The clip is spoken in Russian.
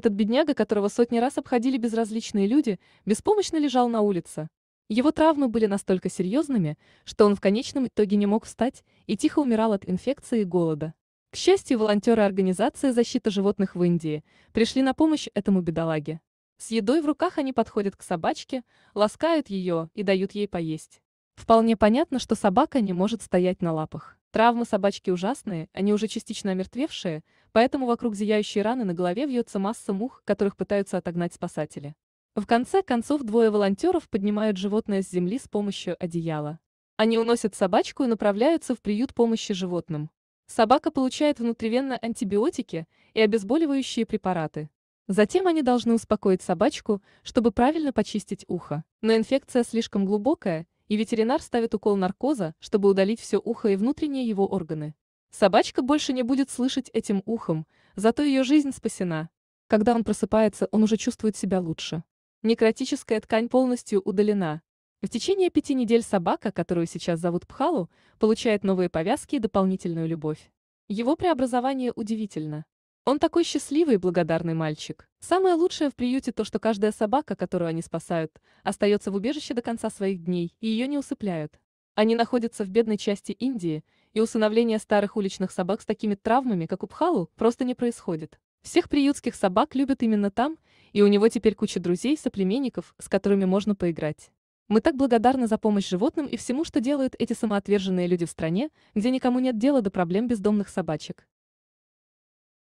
Этот бедняга, которого сотни раз обходили безразличные люди, беспомощно лежал на улице. Его травмы были настолько серьезными, что он в конечном итоге не мог встать и тихо умирал от инфекции и голода. К счастью, волонтеры организации Защита животных в Индии пришли на помощь этому бедолаге. С едой в руках они подходят к собачке, ласкают ее и дают ей поесть. Вполне понятно, что собака не может стоять на лапах. Травмы собачки ужасные, они уже частично омертвевшие, поэтому вокруг зияющей раны на голове вьется масса мух, которых пытаются отогнать спасатели. В конце концов двое волонтеров поднимают животное с земли с помощью одеяла. Они уносят собачку и направляются в приют помощи животным. Собака получает внутривенно антибиотики и обезболивающие препараты. Затем они должны успокоить собачку, чтобы правильно почистить ухо. Но инфекция слишком глубокая, и ветеринар ставит укол наркоза, чтобы удалить все ухо и внутренние его органы. Собачка больше не будет слышать этим ухом, зато ее жизнь спасена. Когда он просыпается, он уже чувствует себя лучше. Некротическая ткань полностью удалена. В течение пяти недель собака, которую сейчас зовут Пхалу, получает новые повязки и дополнительную любовь. Его преобразование удивительно. Он такой счастливый и благодарный мальчик. Самое лучшее в приюте то, что каждая собака, которую они спасают, остается в убежище до конца своих дней, и ее не усыпляют. Они находятся в бедной части Индии, и усыновление старых уличных собак с такими травмами, как у Пхалу, просто не происходит. Всех приютских собак любят именно там, и у него теперь куча друзей, соплеменников, с которыми можно поиграть. Мы так благодарны за помощь животным и всему, что делают эти самоотверженные люди в стране, где никому нет дела до проблем бездомных собачек.